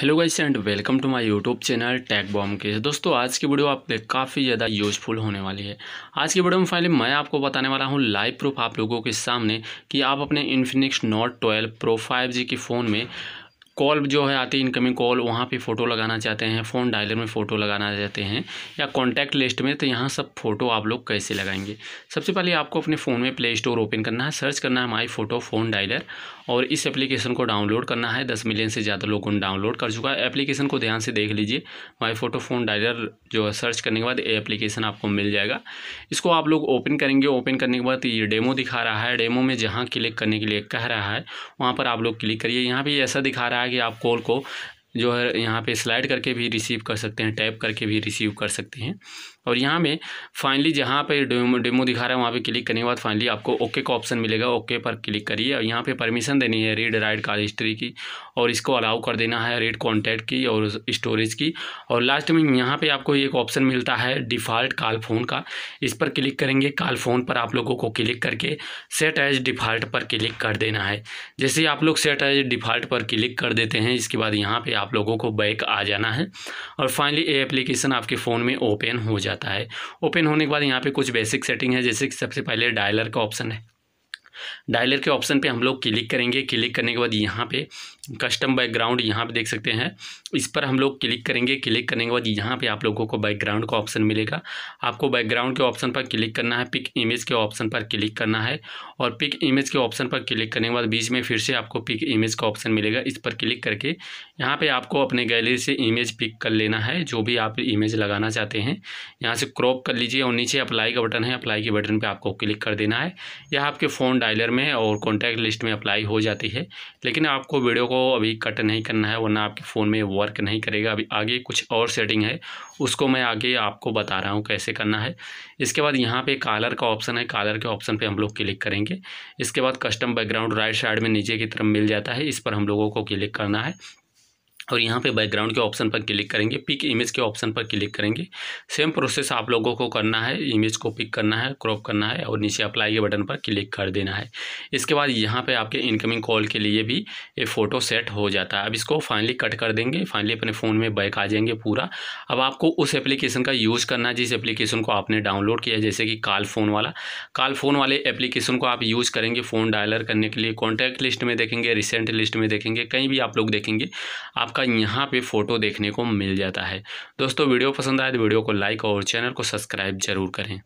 hello guys and welcome to my YouTube channel टैग बॉम के दोस्तों आज की वीडियो आपके काफ़ी ज़्यादा यूजफुल होने वाली है आज की वीडियो में फाइनली मैं आपको बताने वाला हूँ लाइव प्रूफ आप लोगों के सामने कि आप अपने इन्फिनिक्स नोट 12 प्रो 5G के फ़ोन में कॉल जो है आती है इनकमिंग कॉल वहाँ पे फ़ोटो लगाना चाहते हैं फ़ोन डायलर में फ़ोटो लगाना चाहते हैं या कॉन्टैक्ट लिस्ट में तो यहाँ सब फ़ोटो आप लोग कैसे लगाएंगे सबसे पहले आपको अपने फ़ोन में प्ले स्टोर ओपन करना है सर्च करना है माई फ़ोटो फ़ोन डायलर और इस एप्लीकेशन को डाउनलोड करना है दस मिलियन से ज़्यादा लोगों ने डाउनलोड कर चुका है एप्लीकेशन को ध्यान से देख लीजिए माई फ़ोटो फ़ोन डायलर जो है सर्च करने के बाद ये एप्लीकेशन आपको मिल जाएगा इसको आप लोग ओपन करेंगे ओपन करने के बाद ये डेमो दिखा रहा है डेमो में जहाँ क्लिक करने के लिए कह रहा है वहाँ पर आप लोग क्लिक करिए यहाँ पर ऐसा दिखा रहा है है कि आप कॉल को जो है यहाँ पे स्लाइड करके भी रिसीव कर सकते हैं टैप करके भी रिसीव कर सकते हैं और यहाँ में फाइनली जहाँ पे डेमो डेमो दिखा रहा है वहाँ पे क्लिक करने के बाद फाइनली आपको ओके का ऑप्शन मिलेगा ओके पर क्लिक करिए और यहाँ पे परमिशन देनी है रीड राइट कार हिस्ट्री की और इसको अलाउ कर देना है रीड कॉन्टैक्ट की और स्टोरेज की और लास्ट में यहाँ पर आपको एक ऑप्शन मिलता है डिफ़ॉल्ट कॉल फ़ोन का इस पर क्लिक करेंगे कॉल फ़ोन पर आप लोगों को क्लिक करके सेट एज डिफ़ॉल्ट पर क्लिक कर देना है जैसे आप लोग सेट एज डिफ़ॉल्ट पर क्लिक कर देते हैं इसके बाद यहाँ पर आप आप लोगों को बैक आ जाना है और फाइनली ये एप्लीकेशन आपके फ़ोन में ओपन हो जाता है ओपन होने के बाद यहाँ पे कुछ बेसिक सेटिंग है जैसे कि सबसे पहले डायलर का ऑप्शन है डायलर के ऑप्शन पे हम लोग क्लिक करेंगे क्लिक करने के बाद यहाँ पे कस्टम बैकग्राउंड यहाँ पे देख सकते हैं इस पर हम लोग क्लिक करेंगे क्लिक करने के बाद यहाँ पे आप लोगों को बैकग्राउंड का ऑप्शन मिलेगा आपको बैकग्राउंड के ऑप्शन पर क्लिक करना है पिक इमेज के ऑप्शन पर क्लिक करना है और पिक इमेज के ऑप्शन पर क्लिक करने के बाद बीच में फिर से आपको पिक इमेज का ऑप्शन मिलेगा इस पर क्लिक करके यहाँ पर आपको अपने गैलरी से इमेज पिक कर लेना है जो भी आप इमेज लगाना चाहते हैं यहाँ से क्रॉप कर लीजिए और नीचे अप्लाई का बटन है अप्लाई के बटन पर आपको क्लिक कर देना है या आपके फ़ोन डायलर में और कॉन्टैक्ट लिस्ट में अप्लाई हो जाती है लेकिन आपको वीडियो को अभी कट नहीं करना है वरना आपके फ़ोन में वर्क नहीं करेगा अभी आगे कुछ और सेटिंग है उसको मैं आगे आपको बता रहा हूँ कैसे करना है इसके बाद यहाँ पे कालर का ऑप्शन है कालर के ऑप्शन पे हम लोग क्लिक करेंगे इसके बाद कस्टम बैकग्राउंड राइट साइड में नीचे की तरफ मिल जाता है इस पर हम लोगों को क्लिक करना है और यहाँ पे बैकग्राउंड के ऑप्शन पर क्लिक करेंगे पिक इमेज के ऑप्शन पर क्लिक करेंगे सेम प्रोसेस आप लोगों को करना है इमेज को पिक करना है क्रॉप करना है और नीचे अप्लाई के बटन पर क्लिक कर देना है इसके बाद यहाँ पे आपके इनकमिंग कॉल के लिए भी ये फ़ोटो सेट हो जाता है अब इसको फाइनली कट कर देंगे फाइनली अपने फ़ोन में बैक आ जाएंगे पूरा अब आपको उस एप्लीकेशन का यूज़ करना है जिस एप्लीकेशन को आपने डाउनलोड किया जैसे कि काल फ़ोन वाला काल फ़ोन वाले एप्लीकेशन को आप यूज़ करेंगे फ़ोन डायलर करने के लिए कॉन्टैक्ट लिस्ट में देखेंगे रिसेंट लिस्ट में देखेंगे कहीं भी आप लोग देखेंगे आप आपका यहाँ पे फ़ोटो देखने को मिल जाता है दोस्तों वीडियो पसंद आए तो वीडियो को लाइक और चैनल को सब्सक्राइब जरूर करें